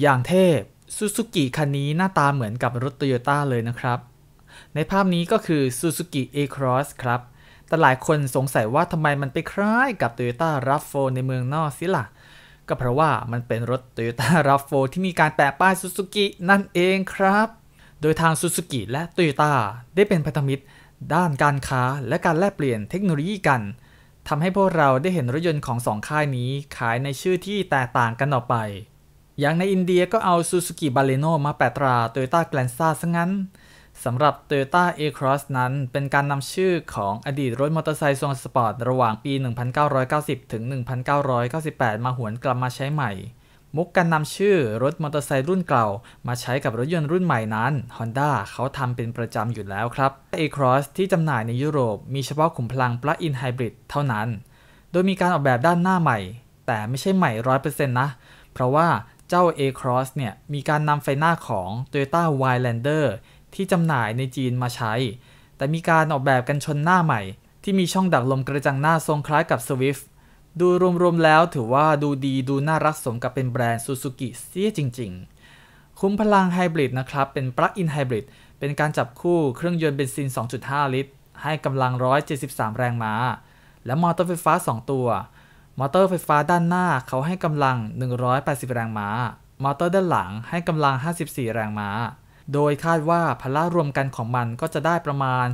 อย่างเทพซูซูกิคันนี้หน้าตาเหมือนกับรถโตโยต้าเลยนะครับ ในภาพนี้ก็คือซูซูกิ A-Cross ครับแต่หลายคนสงสัยว่าทำไมมันไปคล้าย กับโตโยต้ารัฟโฟในเมืองนอกสิละ่ะก็เพราะว่ามันเป็นรถโตโยต้ารัฟโฟที่มีการแปะป้ายซูซูกินั่นเองครับโดยทางซูซูกิและโตโยต้าได้เป็นพันธมิตร ด้านการค้าและการแลกเปลี่ยนเทคโนโลยีกันทำให้พวกเราได้เห็นรถยนต์ของสองค่ายนี้ขายในชื่อที่แตกต่างกันออกไปอย่างในอินเดียก็เอาซูซูกิบาเลโนมาแปะตราโตโยต้าแกลนซ่าซะงั้น สำหรับ Toyota A-Cross นั้นเป็นการนำชื่อของอดีตรถมอเตอร์ไซค์ทรงสปอร์ต ระหว่างปี 1990 ถึง 1998 มาหวนกลับมาใช้ใหม่ มุกการนำชื่อรถมอเตอร์ไซค์รุ่นเก่า มาใช้กับรถยนต์รุ่นใหม่นั้น Honda เขาทำเป็นประจำอยู่แล้วครับ A-Cross ที่จำหน่ายในยุโรปมีเฉพาะขุมพลัง Plug-in Hybrid เท่านั้น โดยมีการออกแบบด้านหน้าใหม่ แต่ไม่ใช่ใหม่100%นะ เพราะว่าเจ้า A-Cross เนี่ย มีการนำไฟหน้าของ Toyota w i l a n d e r ที่จำหน่ายในจีนมาใช้ แต่มีการออกแบบกันชนหน้าใหม่ ที่มีช่องดักลมกระจังหน้าทรงคล้ายกับ Swift ดูรวมๆแล้วถือว่าดูดีดูน่ารักสมกับเป็นแบรนด์ Suzuki เสียจริงๆ คุ้มพลังไฮบริดนะครับ เป็นปลั๊กอินไฮบริดเป็นการจับคู่เครื่องยนต์เบนซิน 2.5 ลิตร ให้กำลัง 173 แรงม้า และมอเตอร์ไฟฟ้า 2 ตัวมอเตอร์ไฟฟ้าด้านหน้าเขาให้กำลัง 180 แรงม้า มอเตอร์ด้านหลังให้กำลัง 54 แรงม้า โดยคาดว่าพละรวมกันของมันก็จะได้ประมาณ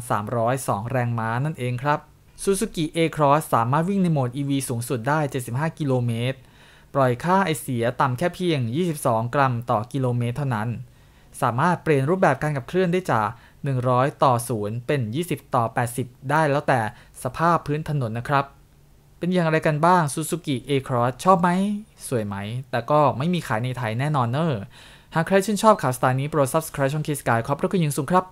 302 แรงม้านั่นเองครับ Suzuki A-Cross สามารถวิ่งในโหมด EV สูงสุดได้ 75 กิโลเมตร ปล่อยค่าไอเสียต่ำแค่เพียง 22 กรัมต่อกิโลเมตรเท่านั้น สามารถเปลี่ยนรูปแบบการขับเคลื่อนได้จาก 100 ต่อ0เป็น20 ต่อ 80 ได้แล้วแต่สภาพพื้นถนนนะครับเป็นอย่างไรกันบ้าง Suzuki A-Cross ชอบไหม สวยไหม แต่ก็ไม่มีขายในไทยแน่นอนเนอะหากใครชื่นชอบข่าวสไตล์นี้โปรด subscribe ช่อง Kiss Guy ขอบพระคุณยิ่งสูงครับ